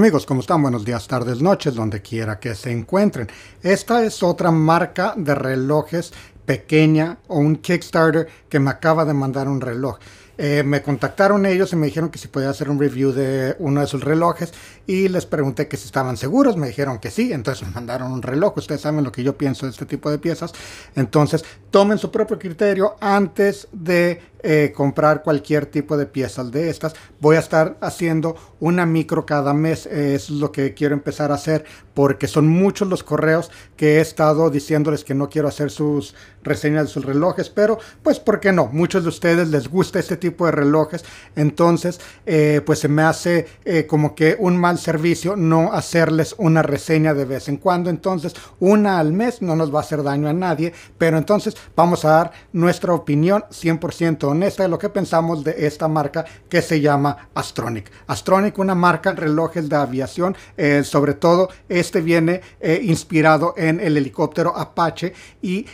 amigos, ¿cómo están? Buenos días, tardes, noches, donde quiera que se encuentren. Esta es otra marca de relojes pequeña o un Kickstarter que me acaba de mandar un reloj. Eh, me contactaron ellos y me dijeron que si podía hacer un review de uno de sus relojes y les pregunté que si estaban seguros, me dijeron que sí, entonces me mandaron un reloj, ustedes saben lo que yo pienso de este tipo de piezas, entonces tomen su propio criterio antes de eh, comprar cualquier tipo de piezas de estas. Voy a estar haciendo una micro cada mes, eso es lo que quiero empezar a hacer porque son muchos los correos que he estado diciéndoles que no quiero hacer sus reseñas de sus relojes, pero pues, ¿por qué no? Muchos de ustedes les gusta este tipo de relojes. Entonces, eh, pues se me hace eh, como que un mal servicio no hacerles una reseña de vez en cuando. Entonces, una al mes no nos va a hacer daño a nadie, pero entonces vamos a dar nuestra opinión 100% honesta de lo que pensamos de esta marca que se llama Astronic. Astronic, una marca de relojes de aviación, eh, sobre todo este viene inspirado en el helicóptero Apache y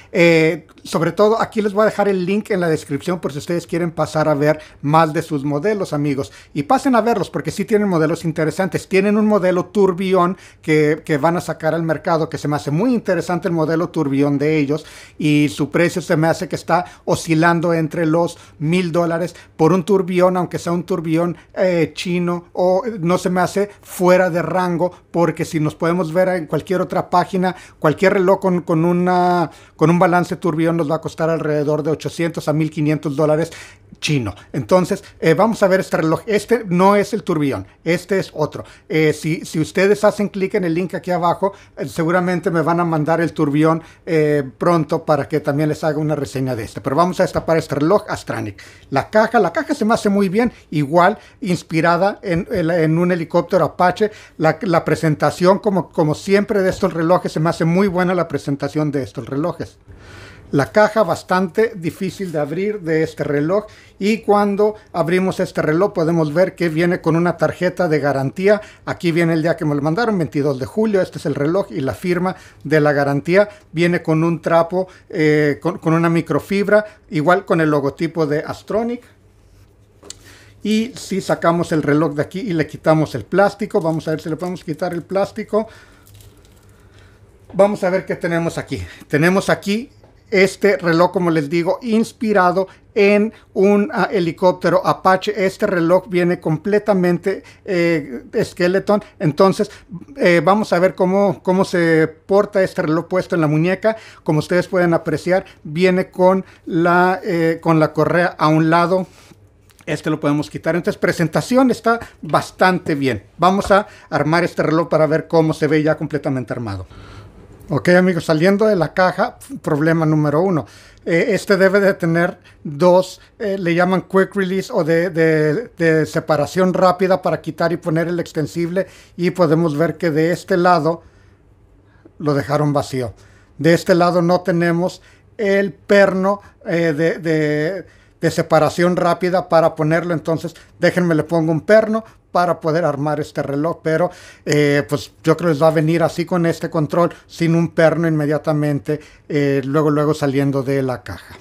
sobre todo aquí les voy a dejar el link en la descripción por si ustedes quieren pasar a ver más de sus modelos, amigos. Y pasen a verlos porque sí tienen modelos interesantes. Tienen un modelo turbión que, van a sacar al mercado, que se me hace muy interesante el modelo turbión de ellos. Y su precio se me hace que está oscilando entre los mil dólares por un turbión, aunque sea un turbión eh, chino o no se me hace fuera de rango porque si nos podemos ver en cualquier otra página, cualquier reloj con, una, con un balance turbión nos va a costar alrededor de 800 a 1500 dólares chino. Entonces, eh, vamos a ver este reloj. Este no es el Turbión, este es otro. Eh, si, ustedes hacen clic en el link aquí abajo, eh, seguramente me van a mandar el turbillón pronto para que también les haga una reseña de este. Pero vamos a destapar este reloj Astranic. La caja, la caja se me hace muy bien, igual inspirada en, un helicóptero Apache. La, la, presentación, como, como siempre, de estos relojes, se me hace muy buena la presentación de estos relojes la caja bastante difícil de abrir de este reloj y cuando abrimos este reloj podemos ver que viene con una tarjeta de garantía. Aquí viene el día que me lo mandaron, 22 de julio, este es el reloj y la firma de la garantía. Viene con un trapo, eh, con, con una microfibra, igual con el logotipo de Astronic. Y si sacamos el reloj de aquí y le quitamos el plástico, vamos a ver si le podemos quitar el plástico vamos a ver qué tenemos aquí. Tenemos aquí este reloj, como les digo, inspirado en un ah, helicóptero Apache. Este reloj viene completamente eh, Entonces, eh, vamos a ver cómo, cómo se porta este reloj puesto en la muñeca. Como ustedes pueden apreciar, viene con la, eh, con la correa a un lado. Este lo podemos quitar. Entonces, presentación está bastante bien. Vamos a armar este reloj para ver cómo se ve ya completamente armado. Ok amigos, saliendo de la caja, problema número uno. Eh, este debe de tener dos, eh, le llaman quick release o de, separación rápida para quitar y poner el extensible y podemos ver que de este lado lo dejaron vacío. De este lado no tenemos el perno eh, de de separación rápida para ponerlo. Entonces, déjenme le pongo un perno para poder armar este reloj. Pero eh, pues yo creo que les va a venir así con este control, sin un perno inmediatamente, eh, luego, luego saliendo de la caja.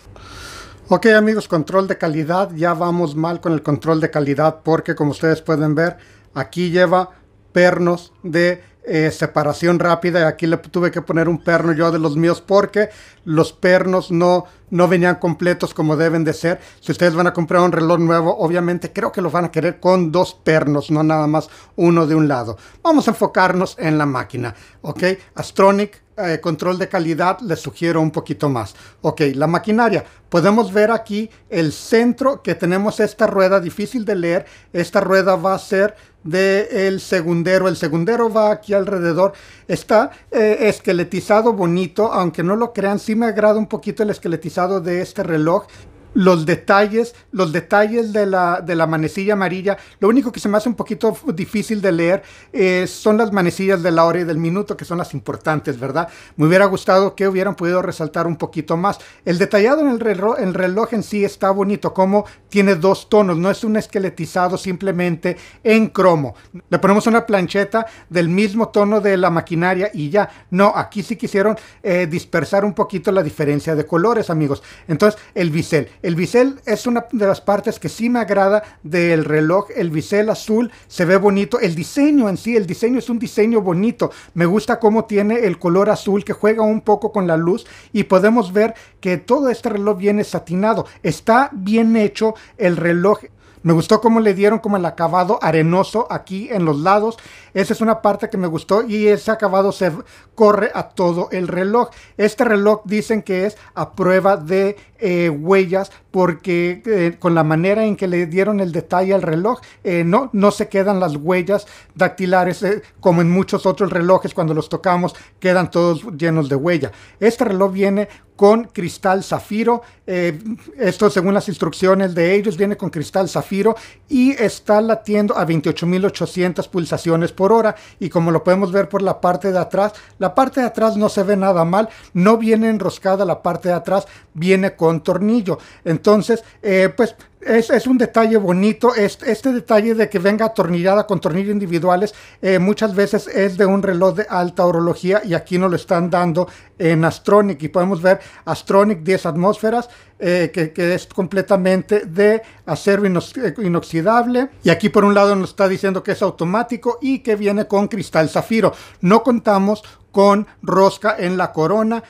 Ok amigos, control de calidad. Ya vamos mal con el control de calidad porque como ustedes pueden ver, aquí lleva pernos de eh, separación rápida. y Aquí le tuve que poner un perno yo de los míos porque los pernos no, no venían completos como deben de ser. Si ustedes van a comprar un reloj nuevo, obviamente creo que lo van a querer con dos pernos, no nada más uno de un lado. Vamos a enfocarnos en la máquina, ¿ok? Astronic eh, control de calidad, les sugiero un poquito más. Ok, la maquinaria. Podemos ver aquí el centro que tenemos esta rueda difícil de leer. Esta rueda va a ser del segundero. El segundero va aquí alrededor. Está eh, esqueletizado bonito, aunque no lo crean, sí me agrada un poquito el esqueletizado de este reloj los detalles, los detalles de la, de la manecilla amarilla. Lo único que se me hace un poquito difícil de leer eh, son las manecillas de la hora y del minuto, que son las importantes, ¿verdad? Me hubiera gustado que hubieran podido resaltar un poquito más. El detallado en el reloj, el reloj en sí está bonito, como tiene dos tonos, no es un esqueletizado simplemente en cromo. Le ponemos una plancheta del mismo tono de la maquinaria y ya. No, aquí sí quisieron eh, dispersar un poquito la diferencia de colores, amigos. Entonces, el bisel el bisel es una de las partes que sí me agrada del reloj. El bisel azul se ve bonito. El diseño en sí, el diseño es un diseño bonito. Me gusta cómo tiene el color azul que juega un poco con la luz y podemos ver que todo este reloj viene satinado. Está bien hecho el reloj. Me gustó cómo le dieron como el acabado arenoso aquí en los lados. Esa es una parte que me gustó y ese acabado se corre a todo el reloj. Este reloj dicen que es a prueba de eh, huellas porque eh, con la manera en que le dieron el detalle al reloj, eh, no, no se quedan las huellas dactilares eh, como en muchos otros relojes cuando los tocamos, quedan todos llenos de huella. Este reloj viene con cristal zafiro. Eh, esto, según las instrucciones de ellos, viene con cristal zafiro y está latiendo a 28.800 pulsaciones por hora. Y como lo podemos ver por la parte de atrás, la parte de atrás no se ve nada mal, no viene enroscada la parte de atrás, viene con tornillo. Entonces, eh, pues es, un detalle bonito. Este, detalle de que venga atornillada con tornillos individuales eh, muchas veces es de un reloj de alta orología. y aquí nos lo están dando en Astronic. Y podemos ver Astronic 10 atmósferas, eh, que, es completamente de acero eh, inoxidable. Y aquí por un lado nos está diciendo que es automático y que viene con cristal zafiro. No contamos con rosca en la corona.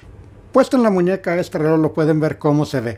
Puesto en la muñeca este reloj lo pueden ver cómo se ve.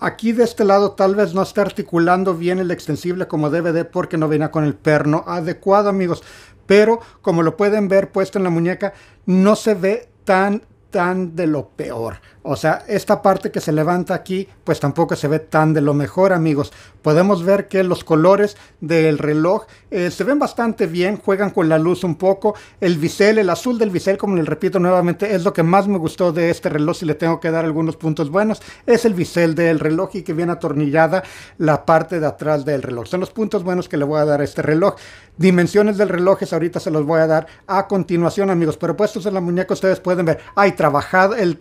Aquí de este lado tal vez no esté articulando bien el extensible como DVD porque no viene con el perno adecuado amigos. Pero como lo pueden ver puesto en la muñeca no se ve tan tan de lo peor. O sea, esta parte que se levanta aquí, pues tampoco se ve tan de lo mejor, amigos. Podemos ver que los colores del reloj eh, se ven bastante bien, juegan con la luz un poco. El bisel, el azul del bisel, como les repito nuevamente, es lo que más me gustó de este reloj, si le tengo que dar algunos puntos buenos, es el bisel del reloj y que viene atornillada la parte de atrás del reloj. Son los puntos buenos que le voy a dar a este reloj. Dimensiones del reloj, ahorita se los voy a dar a continuación, amigos. Pero puestos en la muñeca, ustedes pueden ver, hay trabajado, en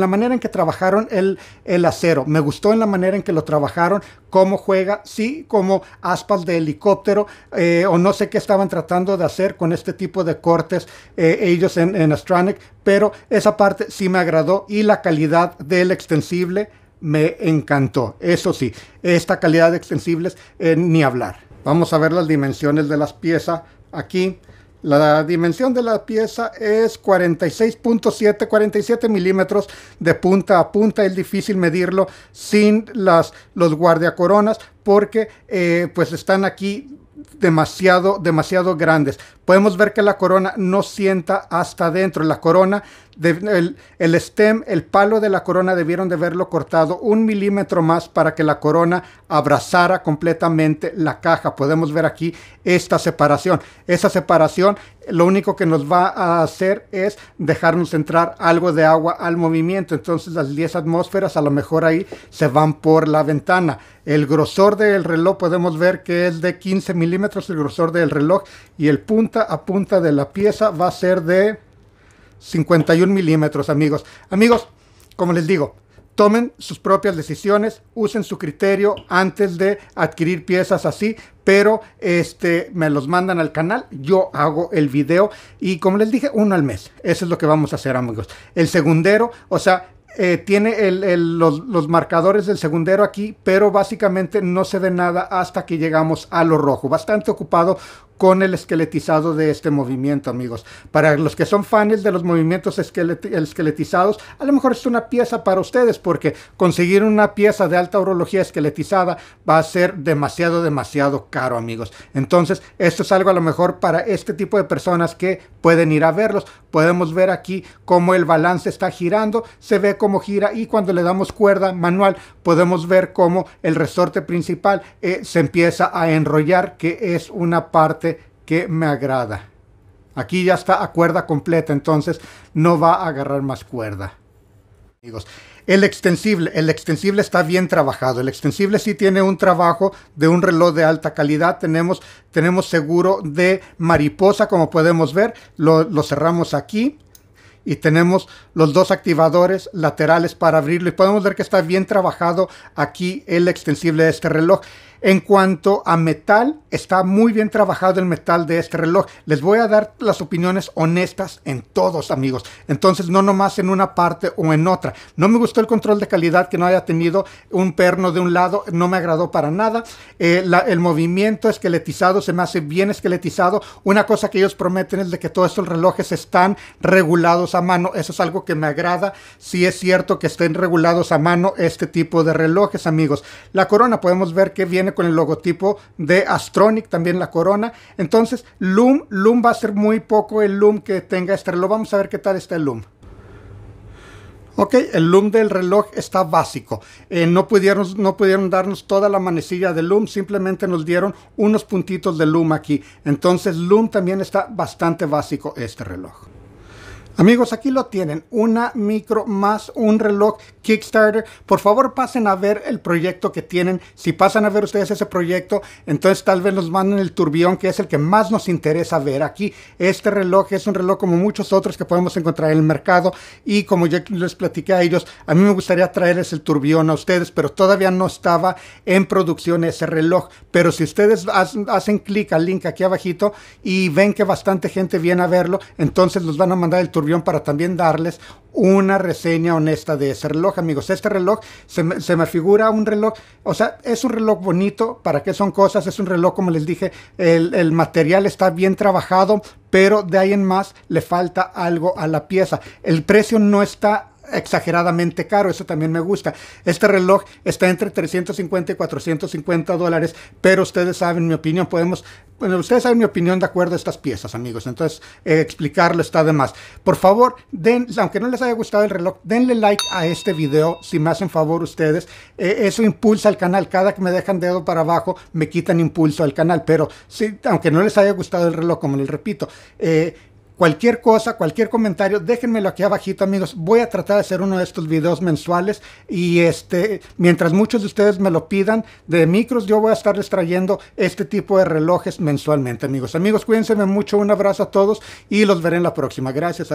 la manera en que trabajaron el, el acero, me gustó en la manera en que lo trabajaron, cómo juega, sí, como aspas de helicóptero, eh, o no sé qué estaban tratando de hacer con este tipo de cortes eh, ellos en, en Astronic, pero esa parte sí me agradó y la calidad del extensible me encantó. Eso sí, esta calidad de extensibles eh, ni hablar. Vamos a ver las dimensiones de las piezas aquí. La dimensión de la pieza es 46.7, 47 milímetros de punta a punta. Es difícil medirlo sin las, los guardiacoronas porque eh, pues están aquí demasiado, demasiado grandes. Podemos ver que la corona no sienta hasta dentro. La corona el, el, stem, el palo de la corona debieron de haberlo cortado un milímetro más para que la corona abrazara completamente la caja. Podemos ver aquí esta separación. Esa separación lo único que nos va a hacer es dejarnos entrar algo de agua al movimiento. Entonces las 10 atmósferas a lo mejor ahí se van por la ventana. El grosor del reloj podemos ver que es de 15 milímetros el grosor del reloj y el punta a punta de la pieza va a ser de 51 milímetros, amigos. Amigos, como les digo, tomen sus propias decisiones, usen su criterio antes de adquirir piezas así, pero este me los mandan al canal, yo hago el video y como les dije, uno al mes. Eso es lo que vamos a hacer, amigos. El segundero, o sea, eh, tiene los, los, marcadores del segundero aquí, pero básicamente no se ve nada hasta que llegamos a lo rojo. Bastante ocupado con el esqueletizado de este movimiento, amigos. Para los que son fans de los movimientos esqueletizados, a lo mejor es una pieza para ustedes, porque conseguir una pieza de alta urología esqueletizada va a ser demasiado, demasiado caro, amigos. Entonces, esto es algo a lo mejor para este tipo de personas que pueden ir a verlos. Podemos ver aquí cómo el balance está girando, se ve cómo gira y cuando le damos cuerda manual, podemos ver cómo el resorte principal eh, se empieza a enrollar, que es una parte que me agrada. Aquí ya está a cuerda completa, entonces no va a agarrar más cuerda. Amigos, el extensible, el extensible está bien trabajado. El extensible sí tiene un trabajo de un reloj de alta calidad. Tenemos, tenemos seguro de mariposa, como podemos ver. lo cerramos aquí y tenemos los dos activadores laterales para abrirlo. Y podemos ver que está bien trabajado aquí el extensible de este reloj. En cuanto a metal, está muy bien trabajado el metal de este reloj. Les voy a dar las opiniones honestas en todos, amigos. Entonces, no nomás en una parte o en otra. No me gustó el control de calidad que no haya tenido un perno de un lado, no me agradó para nada. Eh, el movimiento esqueletizado se me hace bien esqueletizado. Una cosa que ellos prometen es de que todos estos relojes están regulados a mano. Eso es algo que me agrada. Si es cierto que estén regulados a mano este tipo de relojes, amigos. La corona podemos ver que viene con el logotipo de Astronic, también la corona. Entonces, Loom, Loom va a ser muy poco el Loom que tenga este reloj. Vamos a ver qué tal está el Loom. Ok, el loom del reloj está básico. Eh, no, pudieron, no pudieron darnos toda la manecilla de loom, simplemente nos dieron unos puntitos de loom aquí. Entonces loom también está bastante básico este reloj. Amigos, aquí lo tienen, una micro más un reloj Kickstarter. Por favor, pasen a ver el proyecto que tienen. Si pasan a ver ustedes ese proyecto, entonces tal vez nos manden el turbión, que es el que más nos interesa ver. Aquí este reloj es un reloj como muchos otros que podemos encontrar en el mercado y como ya les platiqué a ellos, a mí me gustaría traerles el turbión a ustedes, pero todavía no estaba en producción ese reloj. Pero si ustedes hacen clic al link aquí abajito y ven que bastante gente viene a verlo, entonces nos van a mandar el turbión para también darles una reseña honesta de ese reloj, amigos. Este reloj se me, figura un reloj, o sea, es un reloj bonito, ¿para qué son cosas? Es un reloj, como les dije, el material está bien trabajado, pero de ahí en más le falta algo a la pieza. El precio no está exageradamente caro, eso también me gusta. Este reloj está entre 350 y 450 dólares, pero ustedes saben mi opinión, podemos, bueno, ustedes saben mi opinión de acuerdo a estas piezas, amigos, entonces eh, explicarlo está de más. Por favor, den, aunque no les haya gustado el reloj, denle like a este video, si me hacen favor ustedes, eh, eso impulsa al canal, cada que me dejan dedo para abajo, me quitan impulso al canal, pero sí, aunque no les haya gustado el reloj, como les repito, eh, Cualquier cosa, cualquier comentario, déjenmelo aquí abajito, amigos. Voy a tratar de hacer uno de estos videos mensuales y este, mientras muchos de ustedes me lo pidan de micros, yo voy a estarles trayendo este tipo de relojes mensualmente, amigos. Amigos, cuídense mucho, un abrazo a todos y los veré en la próxima. Gracias.